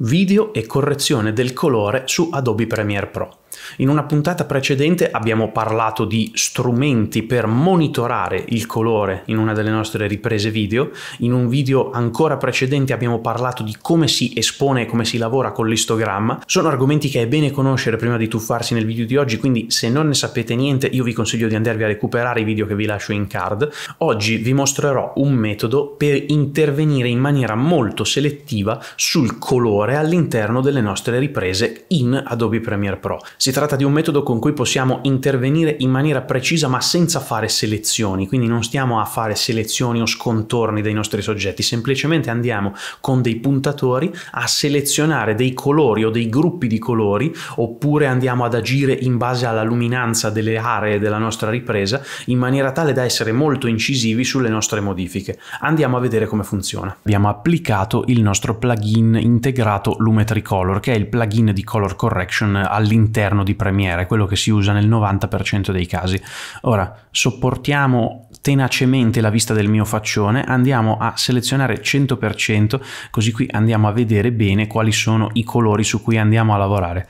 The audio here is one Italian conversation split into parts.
video e correzione del colore su Adobe Premiere Pro. In una puntata precedente abbiamo parlato di strumenti per monitorare il colore in una delle nostre riprese video, in un video ancora precedente abbiamo parlato di come si espone e come si lavora con l'istogramma. Sono argomenti che è bene conoscere prima di tuffarsi nel video di oggi, quindi se non ne sapete niente io vi consiglio di andarvi a recuperare i video che vi lascio in card. Oggi vi mostrerò un metodo per intervenire in maniera molto selettiva sul colore all'interno delle nostre riprese in Adobe Premiere Pro. Si tratta di un metodo con cui possiamo intervenire in maniera precisa ma senza fare selezioni, quindi non stiamo a fare selezioni o scontorni dei nostri soggetti, semplicemente andiamo con dei puntatori a selezionare dei colori o dei gruppi di colori oppure andiamo ad agire in base alla luminanza delle aree della nostra ripresa in maniera tale da essere molto incisivi sulle nostre modifiche. Andiamo a vedere come funziona. Abbiamo applicato il nostro plugin integrato Lumetri Color che è il plugin di color correction all'interno di Premiere, è quello che si usa nel 90% dei casi. Ora, sopportiamo tenacemente la vista del mio faccione, andiamo a selezionare 100%, così qui andiamo a vedere bene quali sono i colori su cui andiamo a lavorare.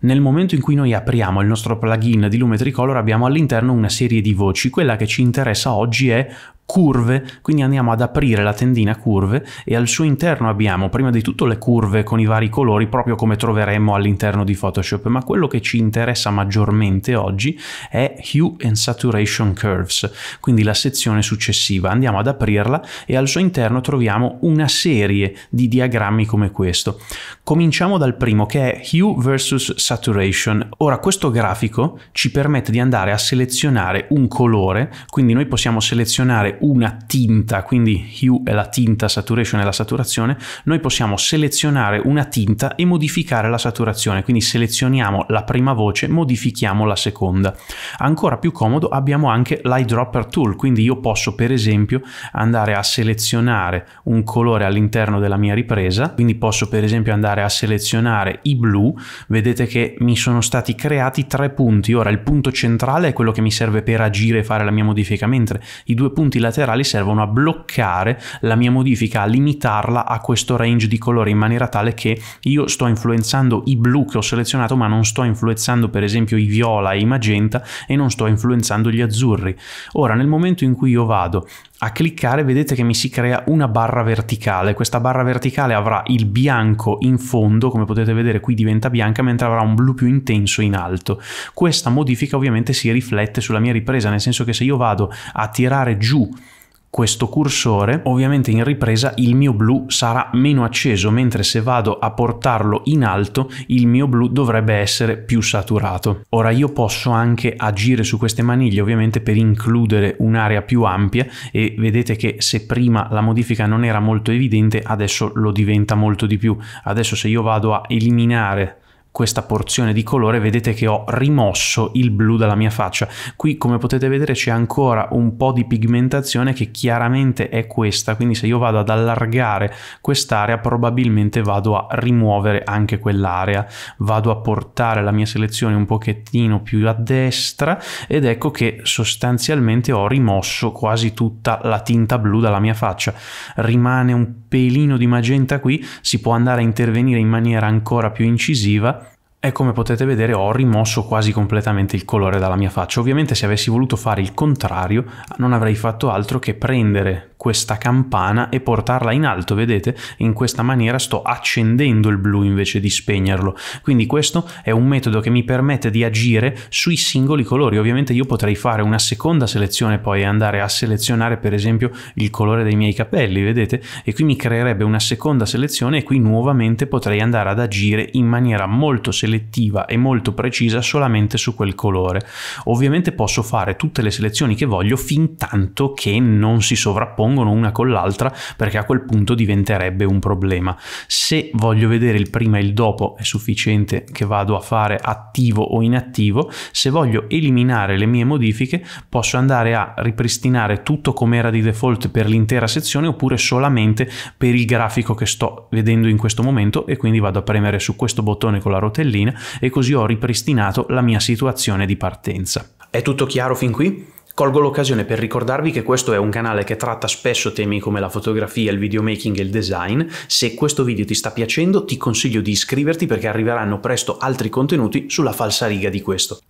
Nel momento in cui noi apriamo il nostro plugin di Lume Tricolor abbiamo all'interno una serie di voci, quella che ci interessa oggi è curve, quindi andiamo ad aprire la tendina curve e al suo interno abbiamo prima di tutto le curve con i vari colori proprio come troveremmo all'interno di Photoshop, ma quello che ci interessa maggiormente oggi è Hue and Saturation Curves, quindi la sezione successiva. Andiamo ad aprirla e al suo interno troviamo una serie di diagrammi come questo. Cominciamo dal primo che è Hue vs Saturation. Ora questo grafico ci permette di andare a selezionare un colore, quindi noi possiamo selezionare una tinta, quindi hue è la tinta, saturation è la saturazione, noi possiamo selezionare una tinta e modificare la saturazione, quindi selezioniamo la prima voce, modifichiamo la seconda. Ancora più comodo abbiamo anche l'eyedropper tool, quindi io posso per esempio andare a selezionare un colore all'interno della mia ripresa, quindi posso per esempio andare a selezionare i blu, vedete che mi sono stati creati tre punti, ora il punto centrale è quello che mi serve per agire e fare la mia modifica, mentre i due punti laterali servono a bloccare la mia modifica, a limitarla a questo range di colore in maniera tale che io sto influenzando i blu che ho selezionato ma non sto influenzando per esempio i viola e i magenta e non sto influenzando gli azzurri. Ora nel momento in cui io vado a cliccare vedete che mi si crea una barra verticale. Questa barra verticale avrà il bianco in fondo, come potete vedere qui diventa bianca, mentre avrà un blu più intenso in alto. Questa modifica ovviamente si riflette sulla mia ripresa, nel senso che se io vado a tirare giù questo cursore, ovviamente in ripresa il mio blu sarà meno acceso, mentre se vado a portarlo in alto il mio blu dovrebbe essere più saturato. Ora io posso anche agire su queste maniglie ovviamente per includere un'area più ampia e vedete che se prima la modifica non era molto evidente adesso lo diventa molto di più. Adesso se io vado a eliminare questa porzione di colore vedete che ho rimosso il blu dalla mia faccia. Qui come potete vedere c'è ancora un po' di pigmentazione che chiaramente è questa, quindi se io vado ad allargare quest'area probabilmente vado a rimuovere anche quell'area. Vado a portare la mia selezione un pochettino più a destra ed ecco che sostanzialmente ho rimosso quasi tutta la tinta blu dalla mia faccia. Rimane un pelino di magenta qui, si può andare a intervenire in maniera ancora più incisiva e come potete vedere ho rimosso quasi completamente il colore dalla mia faccia. Ovviamente se avessi voluto fare il contrario non avrei fatto altro che prendere questa campana e portarla in alto, vedete? In questa maniera sto accendendo il blu invece di spegnerlo. Quindi questo è un metodo che mi permette di agire sui singoli colori. Ovviamente io potrei fare una seconda selezione poi e andare a selezionare per esempio il colore dei miei capelli, vedete? E qui mi creerebbe una seconda selezione e qui nuovamente potrei andare ad agire in maniera molto selezionata selettiva e molto precisa solamente su quel colore. Ovviamente posso fare tutte le selezioni che voglio fin tanto che non si sovrappongono una con l'altra perché a quel punto diventerebbe un problema. Se voglio vedere il prima e il dopo è sufficiente che vado a fare attivo o inattivo, se voglio eliminare le mie modifiche posso andare a ripristinare tutto come era di default per l'intera sezione oppure solamente per il grafico che sto vedendo in questo momento e quindi vado a premere su questo bottone con la rotellina disciplina e così ho ripristinato la mia situazione di partenza. È tutto chiaro fin qui? Colgo l'occasione per ricordarvi che questo è un canale che tratta spesso temi come la fotografia, il videomaking e il design. Se questo video ti sta piacendo ti consiglio di iscriverti perché arriveranno presto altri contenuti sulla falsa riga di questo.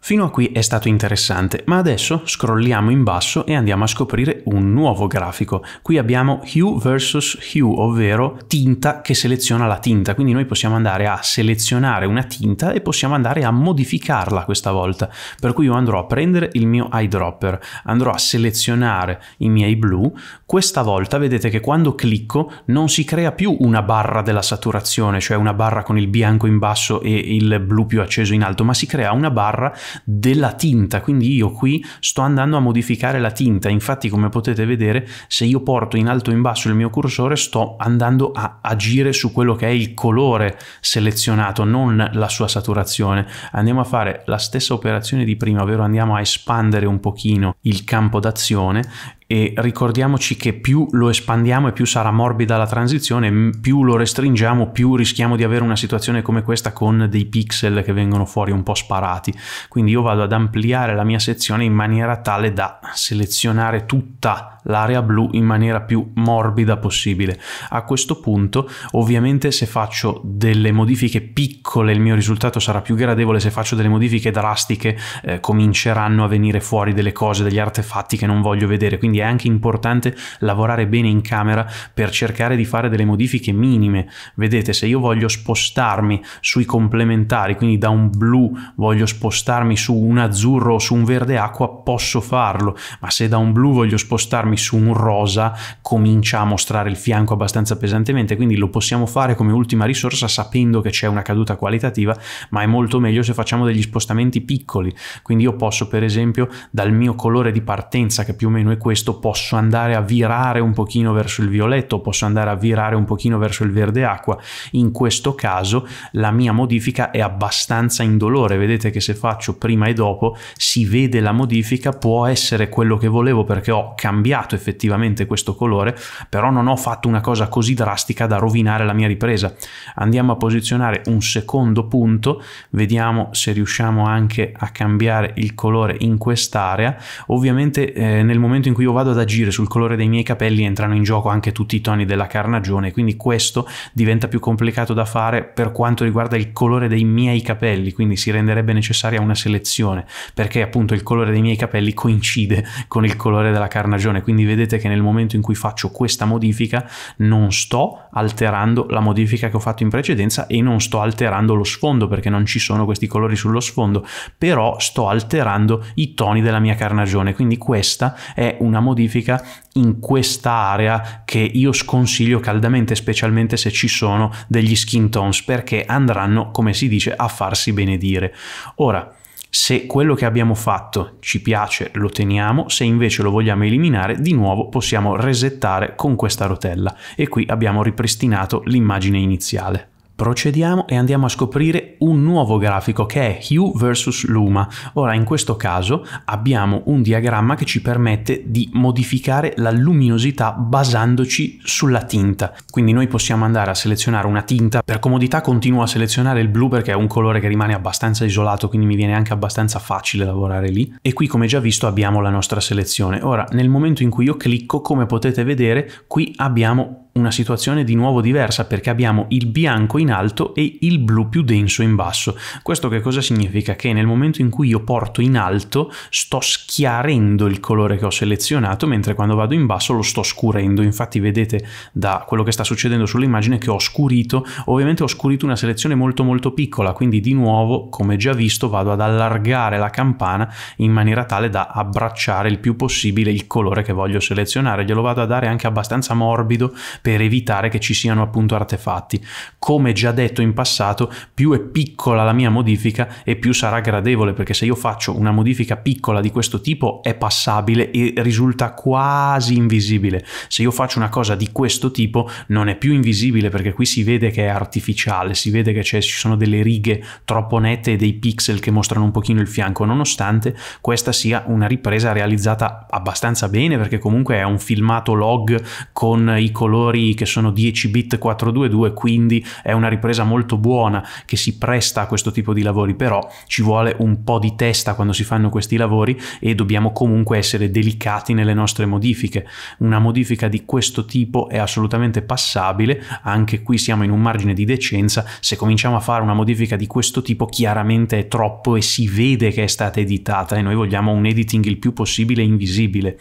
Fino a qui è stato interessante, ma adesso scrolliamo in basso e andiamo a scoprire un nuovo grafico. Qui abbiamo hue versus hue, ovvero tinta che seleziona la tinta, quindi noi possiamo andare a selezionare una tinta e possiamo andare a modificarla questa volta. Per cui io andrò a prendere il mio eyedropper, andrò a selezionare i miei blu, questa volta vedete che quando clicco non si crea più una barra della saturazione, cioè una barra con il bianco in basso e il blu più acceso in alto, ma si crea una barra della tinta, quindi io qui sto andando a modificare la tinta, infatti come potete vedere se io porto in alto e in basso il mio cursore sto andando a agire su quello che è il colore selezionato, non la sua saturazione. Andiamo a fare la stessa operazione di prima, ovvero andiamo a espandere un pochino il campo d'azione e ricordiamoci che più lo espandiamo e più sarà morbida la transizione, più lo restringiamo, più rischiamo di avere una situazione come questa con dei pixel che vengono fuori un po' sparati. Quindi io vado ad ampliare la mia sezione in maniera tale da selezionare tutta l'area blu in maniera più morbida possibile. A questo punto, ovviamente se faccio delle modifiche piccole il mio risultato sarà più gradevole, se faccio delle modifiche drastiche eh, cominceranno a venire fuori delle cose, degli artefatti che non voglio vedere, quindi quindi è anche importante lavorare bene in camera per cercare di fare delle modifiche minime. Vedete, se io voglio spostarmi sui complementari, quindi da un blu voglio spostarmi su un azzurro o su un verde acqua, posso farlo, ma se da un blu voglio spostarmi su un rosa, comincia a mostrare il fianco abbastanza pesantemente, quindi lo possiamo fare come ultima risorsa sapendo che c'è una caduta qualitativa, ma è molto meglio se facciamo degli spostamenti piccoli. Quindi io posso per esempio dal mio colore di partenza, che più o meno è questo, questo posso andare a virare un pochino verso il violetto, posso andare a virare un pochino verso il verde acqua. In questo caso la mia modifica è abbastanza indolore, vedete che se faccio prima e dopo si vede la modifica, può essere quello che volevo perché ho cambiato effettivamente questo colore, però non ho fatto una cosa così drastica da rovinare la mia ripresa. Andiamo a posizionare un secondo punto, vediamo se riusciamo anche a cambiare il colore in quest'area. Ovviamente eh, nel momento in cui io vado ad agire sul colore dei miei capelli entrano in gioco anche tutti i toni della carnagione, quindi questo diventa più complicato da fare per quanto riguarda il colore dei miei capelli, quindi si renderebbe necessaria una selezione, perché appunto il colore dei miei capelli coincide con il colore della carnagione, quindi vedete che nel momento in cui faccio questa modifica non sto alterando la modifica che ho fatto in precedenza e non sto alterando lo sfondo perché non ci sono questi colori sullo sfondo, però sto alterando i toni della mia carnagione, quindi questa è una modifica in questa area che io sconsiglio caldamente, specialmente se ci sono degli skin tones, perché andranno, come si dice, a farsi benedire. Ora, se quello che abbiamo fatto ci piace lo teniamo, se invece lo vogliamo eliminare di nuovo possiamo resettare con questa rotella e qui abbiamo ripristinato l'immagine iniziale. Procediamo e andiamo a scoprire un nuovo grafico che è Hue vs Luma. Ora in questo caso abbiamo un diagramma che ci permette di modificare la luminosità basandoci sulla tinta. Quindi noi possiamo andare a selezionare una tinta, per comodità continuo a selezionare il blu perché è un colore che rimane abbastanza isolato quindi mi viene anche abbastanza facile lavorare lì e qui come già visto abbiamo la nostra selezione. Ora nel momento in cui io clicco come potete vedere qui abbiamo una situazione di nuovo diversa perché abbiamo il bianco in alto e il blu più denso in basso. Questo che cosa significa? Che nel momento in cui io porto in alto sto schiarendo il colore che ho selezionato, mentre quando vado in basso lo sto scurendo. Infatti vedete da quello che sta succedendo sull'immagine che ho scurito, ovviamente ho scurito una selezione molto molto piccola, quindi di nuovo, come già visto, vado ad allargare la campana in maniera tale da abbracciare il più possibile il colore che voglio selezionare. Glielo vado a dare anche abbastanza morbido per evitare che ci siano appunto artefatti. Come già detto in passato, più è piccola la mia modifica e più sarà gradevole, perché se io faccio una modifica piccola di questo tipo è passabile e risulta quasi invisibile. Se io faccio una cosa di questo tipo non è più invisibile perché qui si vede che è artificiale, si vede che ci sono delle righe troppo nette e dei pixel che mostrano un pochino il fianco, nonostante questa sia una ripresa realizzata abbastanza bene perché comunque è un filmato log con i colori processori che sono 10 bit 422, quindi è una ripresa molto buona che si presta a questo tipo di lavori, però ci vuole un po' di testa quando si fanno questi lavori e dobbiamo comunque essere delicati nelle nostre modifiche. Una modifica di questo tipo è assolutamente passabile, anche qui siamo in un margine di decenza, se cominciamo a fare una modifica di questo tipo chiaramente è troppo e si vede che è stata editata e noi vogliamo un editing il più possibile invisibile.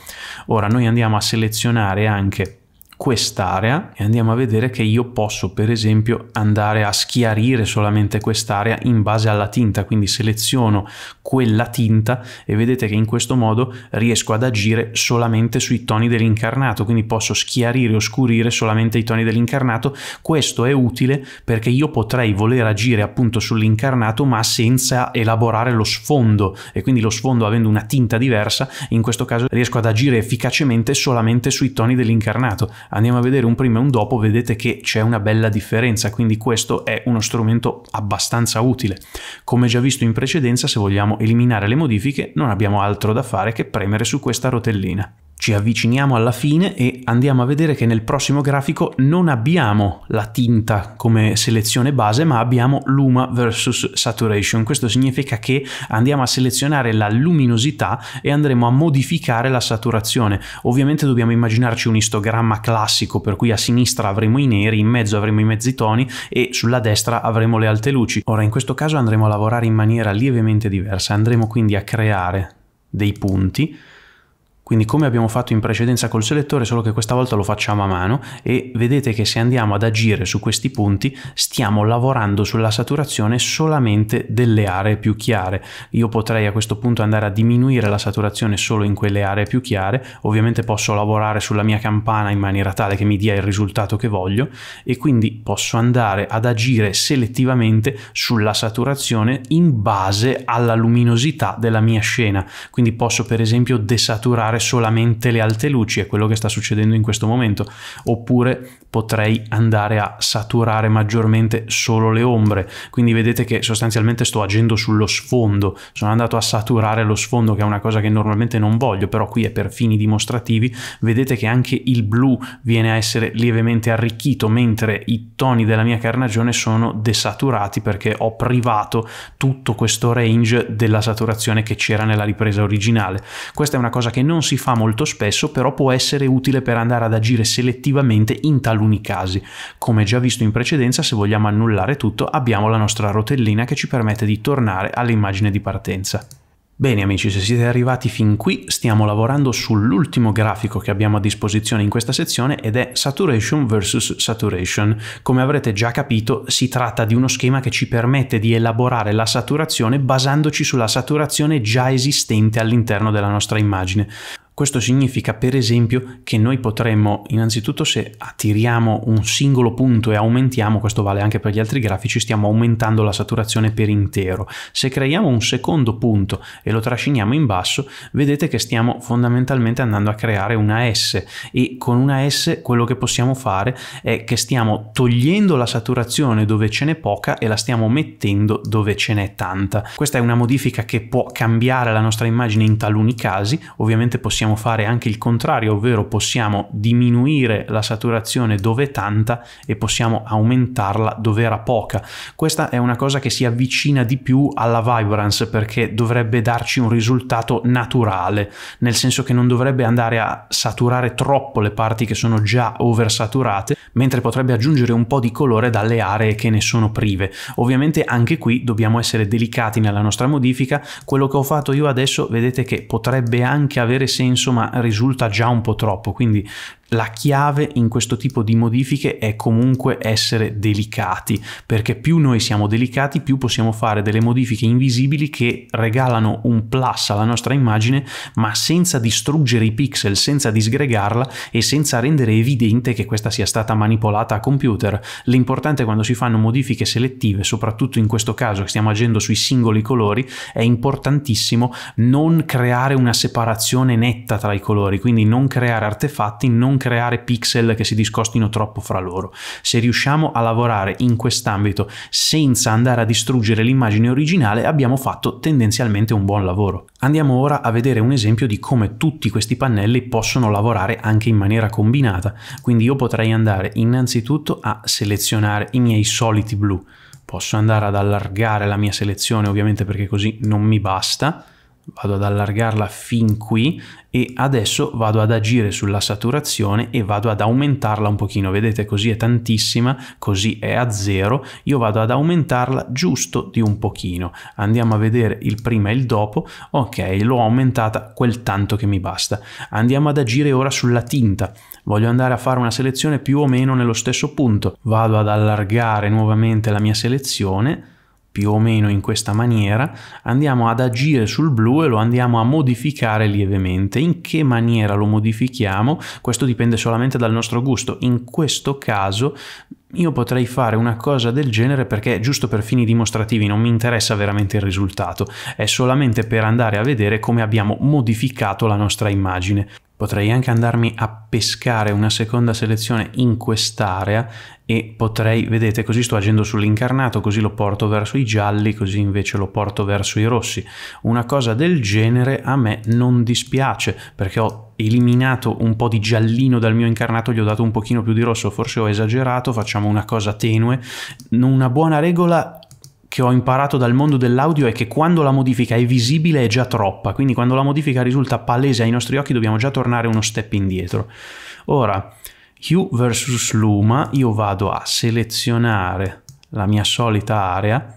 Ora noi andiamo a selezionare anche quest'area e andiamo a vedere che io posso per esempio andare a schiarire solamente quest'area in base alla tinta quindi seleziono quella tinta e vedete che in questo modo riesco ad agire solamente sui toni dell'incarnato quindi posso schiarire oscurire solamente i toni dell'incarnato questo è utile perché io potrei voler agire appunto sull'incarnato ma senza elaborare lo sfondo e quindi lo sfondo avendo una tinta diversa in questo caso riesco ad agire efficacemente solamente sui toni dell'incarnato andiamo a vedere un prima e un dopo, vedete che c'è una bella differenza, quindi questo è uno strumento abbastanza utile. Come già visto in precedenza, se vogliamo eliminare le modifiche, non abbiamo altro da fare che premere su questa rotellina. Ci avviciniamo alla fine e andiamo a vedere che nel prossimo grafico non abbiamo la tinta come selezione base, ma abbiamo luma versus saturation. Questo significa che andiamo a selezionare la luminosità e andremo a modificare la saturazione. Ovviamente dobbiamo immaginarci un istogramma classico, per cui a sinistra avremo i neri, in mezzo avremo i mezzi toni e sulla destra avremo le alte luci. Ora in questo caso andremo a lavorare in maniera lievemente diversa, andremo quindi a creare dei punti quindi come abbiamo fatto in precedenza col selettore, solo che questa volta lo facciamo a mano e vedete che se andiamo ad agire su questi punti stiamo lavorando sulla saturazione solamente delle aree più chiare. Io potrei a questo punto andare a diminuire la saturazione solo in quelle aree più chiare, ovviamente posso lavorare sulla mia campana in maniera tale che mi dia il risultato che voglio e quindi posso andare ad agire selettivamente sulla saturazione in base alla luminosità della mia scena, quindi posso per esempio desaturare guardare solamente le alte luci, è quello che sta succedendo in questo momento, oppure potrei andare a saturare maggiormente solo le ombre, quindi vedete che sostanzialmente sto agendo sullo sfondo, sono andato a saturare lo sfondo che è una cosa che normalmente non voglio, però qui è per fini dimostrativi, vedete che anche il blu viene a essere lievemente arricchito, mentre i toni della mia carnagione sono desaturati perché ho privato tutto questo range della saturazione che c'era nella ripresa originale. Questa è una cosa che non si fa molto spesso, però può essere utile per andare ad agire selettivamente in taluni casi. Come già visto in precedenza, se vogliamo annullare tutto, abbiamo la nostra rotellina che ci permette di tornare all'immagine di partenza. Bene amici, se siete arrivati fin qui stiamo lavorando sull'ultimo grafico che abbiamo a disposizione in questa sezione ed è Saturation vs Saturation. Come avrete già capito si tratta di uno schema che ci permette di elaborare la saturazione basandoci sulla saturazione già esistente all'interno della nostra immagine. Questo significa per esempio che noi potremmo innanzitutto se attiriamo un singolo punto e aumentiamo, questo vale anche per gli altri grafici, stiamo aumentando la saturazione per intero. Se creiamo un secondo punto e lo trasciniamo in basso, vedete che stiamo fondamentalmente andando a creare una S e con una S quello che possiamo fare è che stiamo togliendo la saturazione dove ce n'è poca e la stiamo mettendo dove ce n'è tanta. Questa è una modifica che può cambiare la nostra immagine in taluni casi, ovviamente possiamo possiamo fare anche il contrario, ovvero possiamo diminuire la saturazione dove è tanta e possiamo aumentarla dove era poca. Questa è una cosa che si avvicina di più alla vibrance perché dovrebbe darci un risultato naturale, nel senso che non dovrebbe andare a saturare troppo le parti che sono già oversaturate, mentre potrebbe aggiungere un po' di colore dalle aree che ne sono prive. Ovviamente anche qui dobbiamo essere delicati nella nostra modifica, quello che ho fatto io adesso vedete che potrebbe anche avere senso insomma risulta già un po' troppo, quindi la chiave in questo tipo di modifiche è comunque essere delicati, perché più noi siamo delicati, più possiamo fare delle modifiche invisibili che regalano un plus alla nostra immagine, ma senza distruggere i pixel, senza disgregarla e senza rendere evidente che questa sia stata manipolata a computer. L'importante quando si fanno modifiche selettive, soprattutto in questo caso che stiamo agendo sui singoli colori, è importantissimo non creare una separazione netta tra i colori, quindi non creare artefatti, non creare pixel che si discostino troppo fra loro. Se riusciamo a lavorare in quest'ambito senza andare a distruggere l'immagine originale, abbiamo fatto tendenzialmente un buon lavoro. Andiamo ora a vedere un esempio di come tutti questi pannelli possono lavorare anche in maniera combinata. Quindi io potrei andare innanzitutto a selezionare i miei soliti blu. Posso andare ad allargare la mia selezione ovviamente perché così non mi basta vado ad allargarla fin qui e adesso vado ad agire sulla saturazione e vado ad aumentarla un pochino vedete così è tantissima così è a zero io vado ad aumentarla giusto di un pochino andiamo a vedere il prima e il dopo ok l'ho aumentata quel tanto che mi basta andiamo ad agire ora sulla tinta voglio andare a fare una selezione più o meno nello stesso punto vado ad allargare nuovamente la mia selezione più o meno in questa maniera, andiamo ad agire sul blu e lo andiamo a modificare lievemente. In che maniera lo modifichiamo? Questo dipende solamente dal nostro gusto. In questo caso io potrei fare una cosa del genere perché giusto per fini dimostrativi non mi interessa veramente il risultato, è solamente per andare a vedere come abbiamo modificato la nostra immagine. Potrei anche andarmi a pescare una seconda selezione in quest'area e potrei, vedete, così sto agendo sull'incarnato, così lo porto verso i gialli, così invece lo porto verso i rossi. Una cosa del genere a me non dispiace perché ho eliminato un po' di giallino dal mio incarnato, gli ho dato un pochino più di rosso, forse ho esagerato, facciamo una cosa tenue. Una buona regola che ho imparato dal mondo dell'audio è che quando la modifica è visibile è già troppa, quindi quando la modifica risulta palese ai nostri occhi dobbiamo già tornare uno step indietro. Ora, Hue versus Luma, io vado a selezionare la mia solita area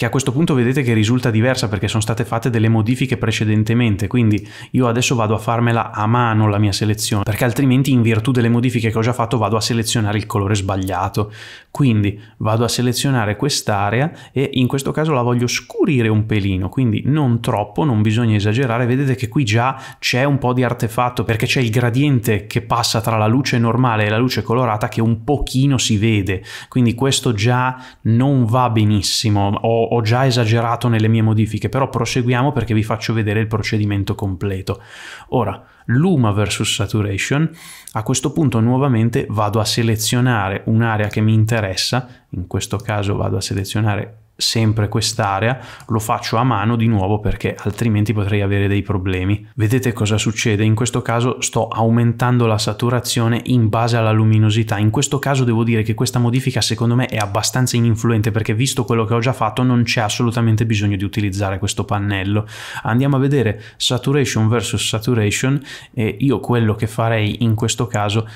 che a questo punto vedete che risulta diversa perché sono state fatte delle modifiche precedentemente, quindi io adesso vado a farmela a mano la mia selezione, perché altrimenti in virtù delle modifiche che ho già fatto vado a selezionare il colore sbagliato. Quindi vado a selezionare quest'area e in questo caso la voglio scurire un pelino, quindi non troppo, non bisogna esagerare, vedete che qui già c'è un po' di artefatto perché c'è il gradiente che passa tra la luce normale e la luce colorata che un pochino si vede, quindi questo già non va benissimo, ho ho già esagerato nelle mie modifiche, però proseguiamo perché vi faccio vedere il procedimento completo. Ora, Luma versus Saturation, a questo punto nuovamente vado a selezionare un'area che mi interessa, in questo caso vado a selezionare sempre quest'area, lo faccio a mano di nuovo perché altrimenti potrei avere dei problemi. Vedete cosa succede? In questo caso sto aumentando la saturazione in base alla luminosità. In questo caso devo dire che questa modifica secondo me è abbastanza ininfluente perché visto quello che ho già fatto non c'è assolutamente bisogno di utilizzare questo pannello. Andiamo a vedere saturation versus saturation e io quello che farei in questo caso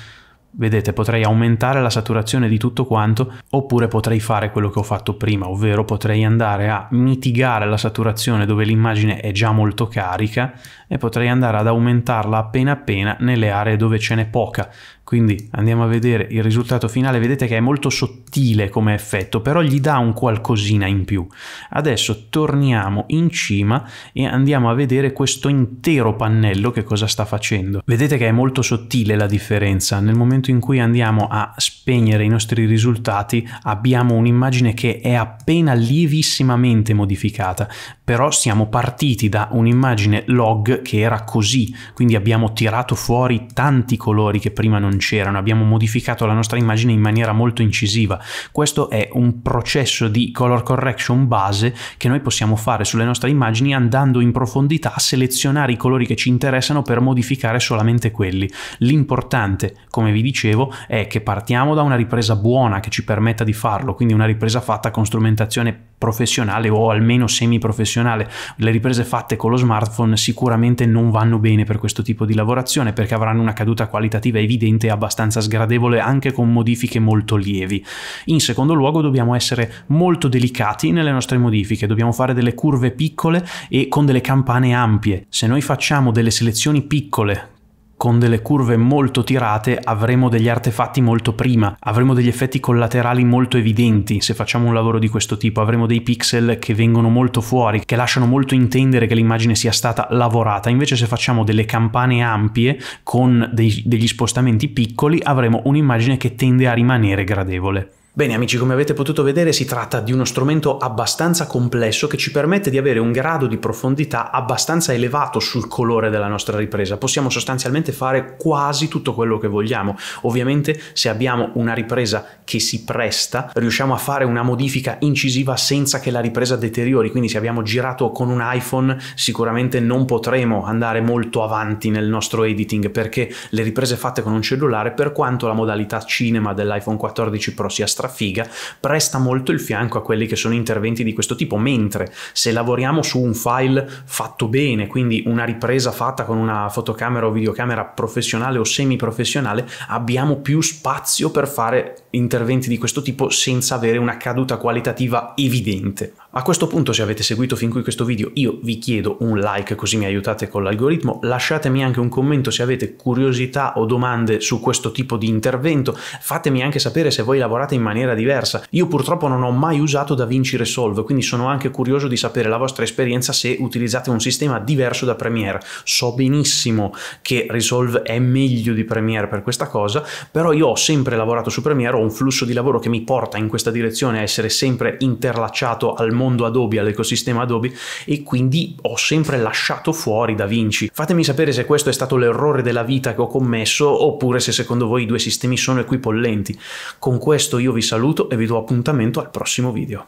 Vedete, potrei aumentare la saturazione di tutto quanto, oppure potrei fare quello che ho fatto prima, ovvero potrei andare a mitigare la saturazione dove l'immagine è già molto carica e potrei andare ad aumentarla appena appena nelle aree dove ce n'è poca. Quindi andiamo a vedere il risultato finale, vedete che è molto sottile come effetto, però gli dà un qualcosina in più. Adesso torniamo in cima e andiamo a vedere questo intero pannello che cosa sta facendo. Vedete che è molto sottile la differenza, nel momento in cui andiamo a spegnere i nostri risultati abbiamo un'immagine che è appena lievissimamente modificata, però siamo partiti da un'immagine log che era così, quindi abbiamo tirato fuori tanti colori che prima non c'erano, abbiamo modificato la nostra immagine in maniera molto incisiva. Questo è un processo di color correction base che noi possiamo fare sulle nostre immagini andando in profondità a selezionare i colori che ci interessano per modificare solamente quelli. L'importante, come vi dicevo, è che partiamo da una ripresa buona che ci permetta di farlo, quindi una ripresa fatta con strumentazione professionale o almeno semiprofessionale. Le riprese fatte con lo smartphone sicuramente non vanno bene per questo tipo di lavorazione perché avranno una caduta qualitativa evidente e abbastanza sgradevole anche con modifiche molto lievi. In secondo luogo dobbiamo essere molto delicati nelle nostre modifiche, dobbiamo fare delle curve piccole e con delle campane ampie. Se noi facciamo delle selezioni piccole con delle curve molto tirate avremo degli artefatti molto prima, avremo degli effetti collaterali molto evidenti se facciamo un lavoro di questo tipo, avremo dei pixel che vengono molto fuori, che lasciano molto intendere che l'immagine sia stata lavorata, invece se facciamo delle campane ampie con dei, degli spostamenti piccoli avremo un'immagine che tende a rimanere gradevole. Bene amici, come avete potuto vedere si tratta di uno strumento abbastanza complesso che ci permette di avere un grado di profondità abbastanza elevato sul colore della nostra ripresa. Possiamo sostanzialmente fare quasi tutto quello che vogliamo. Ovviamente se abbiamo una ripresa che si presta, riusciamo a fare una modifica incisiva senza che la ripresa deteriori, quindi se abbiamo girato con un iPhone sicuramente non potremo andare molto avanti nel nostro editing perché le riprese fatte con un cellulare, per quanto la modalità cinema dell'iPhone 14 Pro sia strana, strafiga, presta molto il fianco a quelli che sono interventi di questo tipo, mentre se lavoriamo su un file fatto bene, quindi una ripresa fatta con una fotocamera o videocamera professionale o semiprofessionale, abbiamo più spazio per fare interventi di questo tipo senza avere una caduta qualitativa evidente. A questo punto se avete seguito fin qui questo video io vi chiedo un like così mi aiutate con l'algoritmo, lasciatemi anche un commento se avete curiosità o domande su questo tipo di intervento, fatemi anche sapere se voi lavorate in maniera diversa. Io purtroppo non ho mai usato DaVinci Resolve, quindi sono anche curioso di sapere la vostra esperienza se utilizzate un sistema diverso da Premiere. So benissimo che Resolve è meglio di Premiere per questa cosa, però io ho sempre lavorato su Premiere, ho un flusso di lavoro che mi porta in questa direzione a essere sempre interlacciato al mondo mondo Adobe, all'ecosistema Adobe e quindi ho sempre lasciato fuori Da Vinci. Fatemi sapere se questo è stato l'errore della vita che ho commesso oppure se secondo voi i due sistemi sono equipollenti. Con questo io vi saluto e vi do appuntamento al prossimo video.